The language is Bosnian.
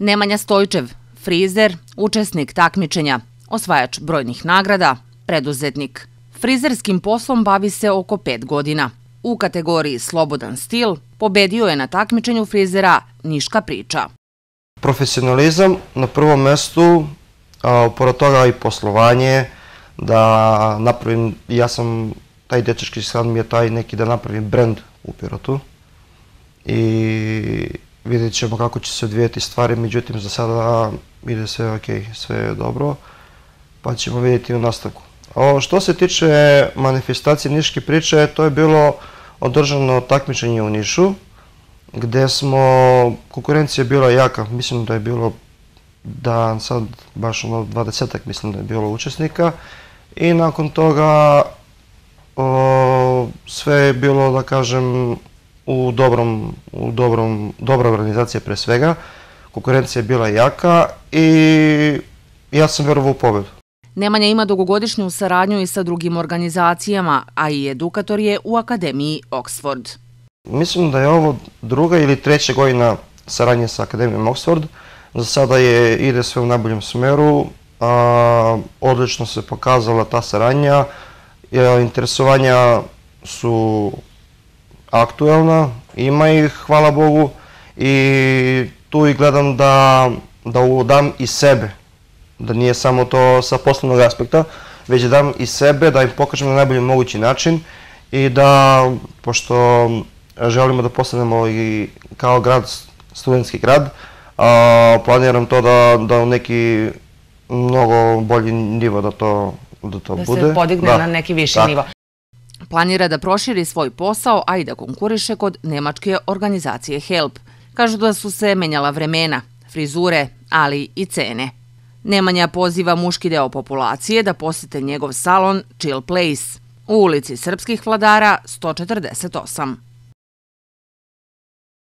Nemanja Stojčev, frizer, učesnik takmičenja, osvajač brojnih nagrada, preduzetnik. Frizerskim poslom bavi se oko pet godina. U kategoriji Slobodan stil pobedio je na takmičenju frizera Niška priča. Profesionalizam na prvom mestu, uporod toga i poslovanje, da napravim, ja sam, taj dječeški san mi je taj neki da napravim brend u Pirotu. I vidjet ćemo kako će se odvijeti stvari, međutim za sada ide sve ok, sve je dobro, pa ćemo vidjeti u nastavku. O, što se tiče manifestacije Niške priče, to je bilo održano takmičenje u Nišu, gde smo, konkurencija je bila jaka, mislim da je bilo da sad baš ono 20 mislim da je bilo učesnika i nakon toga o, sve je bilo da kažem u dobro organizacije pre svega. Konkurencija je bila jaka i ja sam verovao u pobedu. Nemanja ima dugogodišnju saradnju i sa drugim organizacijama, a i edukator je u Akademiji Oxford. Mislim da je ovo druga ili treća godina saradnje sa Akademijom Oxford. Za sada ide sve u najboljem smeru. Odlično se pokazala ta saradnja. Interesovanja su aktuelna, ima ih, hvala Bogu, i tu i gledam da, da dam i sebe, da nije samo to sa poslovnog aspekta, već da dam i sebe, da im pokažem na najbolji mogući način i da, pošto želimo da postanemo i kao grad, studentski grad, a, planiram to da, da u neki mnogo bolji nivo da to, da to da bude. Da se podigne da. na neki viši da. nivo. planira da proširi svoj posao, a i da konkuriše kod nemačke organizacije HELP. Kažu da su se menjala vremena, frizure, ali i cene. Nemanja poziva muški deo populacije da posete njegov salon Chill Place u ulici Srpskih vladara 148.